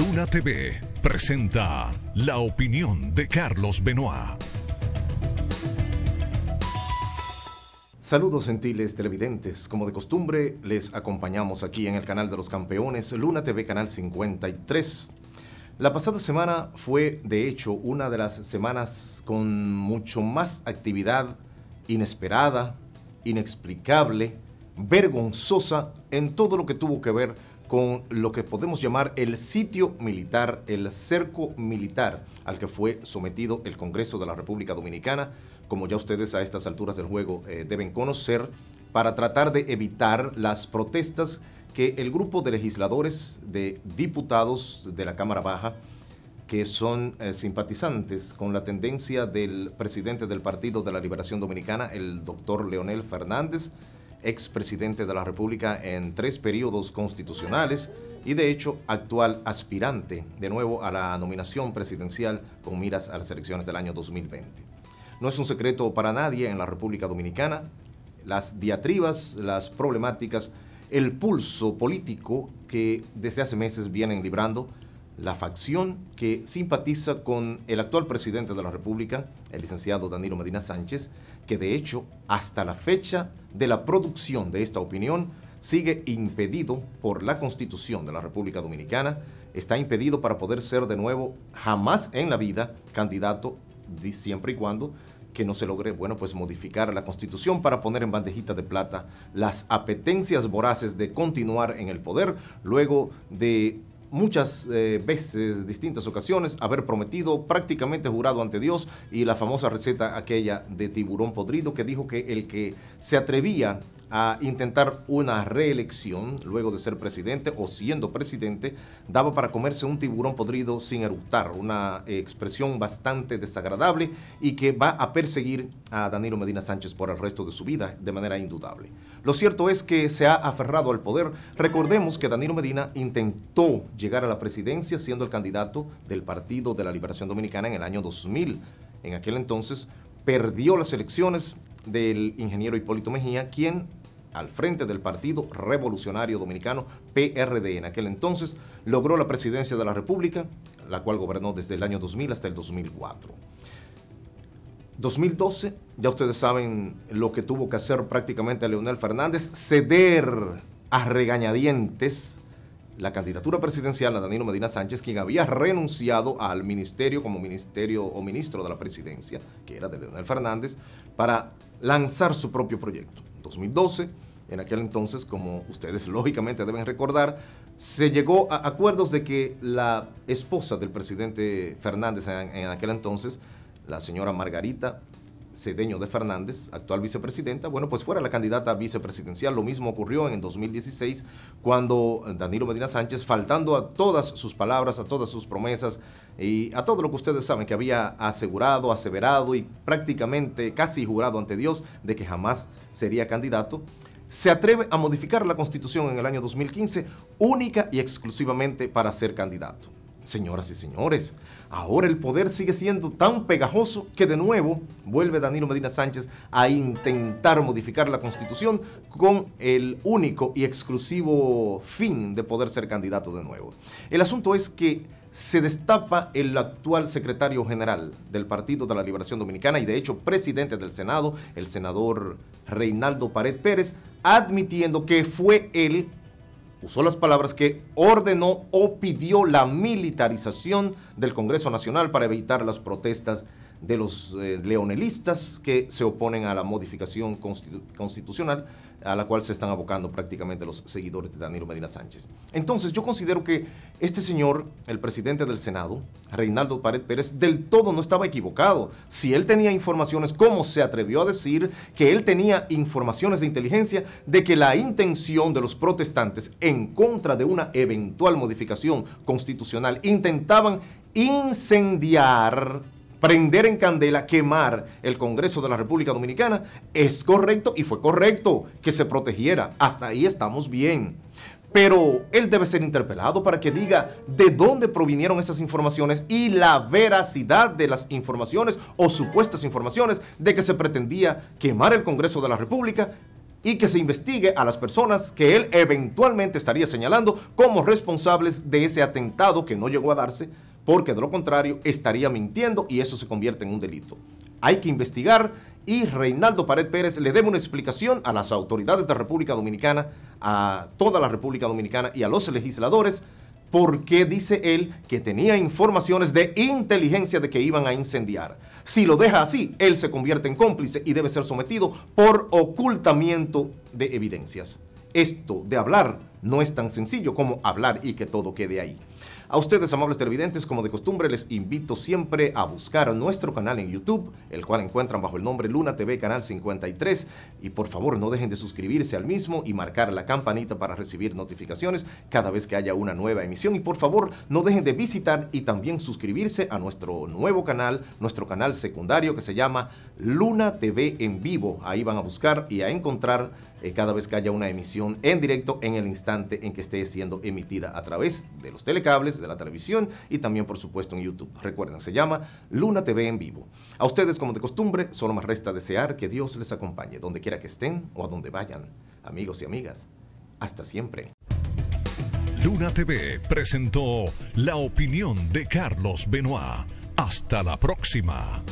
Luna TV presenta la opinión de Carlos Benoit. Saludos gentiles televidentes, como de costumbre les acompañamos aquí en el canal de los campeones Luna TV Canal 53. La pasada semana fue de hecho una de las semanas con mucho más actividad inesperada, inexplicable, vergonzosa en todo lo que tuvo que ver con lo que podemos llamar el sitio militar, el cerco militar al que fue sometido el Congreso de la República Dominicana, como ya ustedes a estas alturas del juego eh, deben conocer, para tratar de evitar las protestas que el grupo de legisladores, de diputados de la Cámara Baja, que son eh, simpatizantes con la tendencia del presidente del Partido de la Liberación Dominicana, el doctor Leonel Fernández, ex presidente de la República en tres periodos constitucionales y de hecho actual aspirante de nuevo a la nominación presidencial con miras a las elecciones del año 2020. No es un secreto para nadie en la República Dominicana las diatribas, las problemáticas, el pulso político que desde hace meses vienen librando la facción que simpatiza con el actual presidente de la República, el licenciado Danilo Medina Sánchez, que de hecho hasta la fecha de la producción de esta opinión sigue impedido por la Constitución de la República Dominicana, está impedido para poder ser de nuevo jamás en la vida candidato, siempre y cuando que no se logre, bueno, pues modificar la constitución para poner en bandejita de plata las apetencias voraces de continuar en el poder luego de muchas eh, veces, distintas ocasiones, haber prometido, prácticamente jurado ante Dios, y la famosa receta aquella de tiburón podrido que dijo que el que se atrevía a intentar una reelección luego de ser presidente o siendo presidente, daba para comerse un tiburón podrido sin eructar, una expresión bastante desagradable y que va a perseguir a Danilo Medina Sánchez por el resto de su vida de manera indudable. Lo cierto es que se ha aferrado al poder. Recordemos que Danilo Medina intentó llegar a la presidencia siendo el candidato del Partido de la Liberación Dominicana en el año 2000. En aquel entonces perdió las elecciones del ingeniero Hipólito Mejía, quien al frente del Partido Revolucionario Dominicano, PRD. E. En aquel entonces logró la presidencia de la República, la cual gobernó desde el año 2000 hasta el 2004. 2012, ya ustedes saben lo que tuvo que hacer prácticamente a Leonel Fernández, ceder a regañadientes la candidatura presidencial a Danilo Medina Sánchez, quien había renunciado al ministerio como ministerio o ministro de la presidencia, que era de Leonel Fernández, para lanzar su propio proyecto. 2012, en aquel entonces, como ustedes lógicamente deben recordar, se llegó a acuerdos de que la esposa del presidente Fernández en, en aquel entonces, la señora Margarita Cedeño de Fernández, actual vicepresidenta, bueno, pues fuera la candidata vicepresidencial. Lo mismo ocurrió en el 2016 cuando Danilo Medina Sánchez, faltando a todas sus palabras, a todas sus promesas y a todo lo que ustedes saben que había asegurado, aseverado y prácticamente casi jurado ante Dios de que jamás sería candidato, se atreve a modificar la constitución en el año 2015 única y exclusivamente para ser candidato. Señoras y señores, ahora el poder sigue siendo tan pegajoso que de nuevo vuelve Danilo Medina Sánchez a intentar modificar la constitución con el único y exclusivo fin de poder ser candidato de nuevo. El asunto es que se destapa el actual secretario general del Partido de la Liberación Dominicana y de hecho presidente del Senado, el senador Reinaldo Pared Pérez, admitiendo que fue él usó las palabras que ordenó o pidió la militarización del Congreso Nacional para evitar las protestas de los eh, leonelistas que se oponen a la modificación constitucional a la cual se están abocando prácticamente los seguidores de Danilo Medina Sánchez. Entonces yo considero que este señor, el presidente del Senado, Reinaldo Pared Pérez, del todo no estaba equivocado. Si él tenía informaciones, ¿cómo se atrevió a decir que él tenía informaciones de inteligencia de que la intención de los protestantes en contra de una eventual modificación constitucional intentaban incendiar prender en candela, quemar el Congreso de la República Dominicana, es correcto y fue correcto que se protegiera. Hasta ahí estamos bien. Pero él debe ser interpelado para que diga de dónde provinieron esas informaciones y la veracidad de las informaciones o supuestas informaciones de que se pretendía quemar el Congreso de la República y que se investigue a las personas que él eventualmente estaría señalando como responsables de ese atentado que no llegó a darse porque de lo contrario estaría mintiendo y eso se convierte en un delito. Hay que investigar y Reinaldo Pared Pérez le debe una explicación a las autoridades de República Dominicana, a toda la República Dominicana y a los legisladores porque dice él que tenía informaciones de inteligencia de que iban a incendiar. Si lo deja así, él se convierte en cómplice y debe ser sometido por ocultamiento de evidencias. Esto de hablar no es tan sencillo como hablar y que todo quede ahí. A ustedes, amables televidentes, como de costumbre, les invito siempre a buscar nuestro canal en YouTube, el cual encuentran bajo el nombre Luna TV Canal 53. Y por favor, no dejen de suscribirse al mismo y marcar la campanita para recibir notificaciones cada vez que haya una nueva emisión. Y por favor, no dejen de visitar y también suscribirse a nuestro nuevo canal, nuestro canal secundario que se llama Luna TV en vivo. Ahí van a buscar y a encontrar eh, cada vez que haya una emisión en directo en el instante en que esté siendo emitida a través de los telecables, de la televisión y también por supuesto en YouTube. Recuerden, se llama Luna TV en vivo. A ustedes como de costumbre, solo más resta desear que Dios les acompañe donde quiera que estén o a donde vayan. Amigos y amigas, hasta siempre. Luna TV presentó la opinión de Carlos Benoit. Hasta la próxima.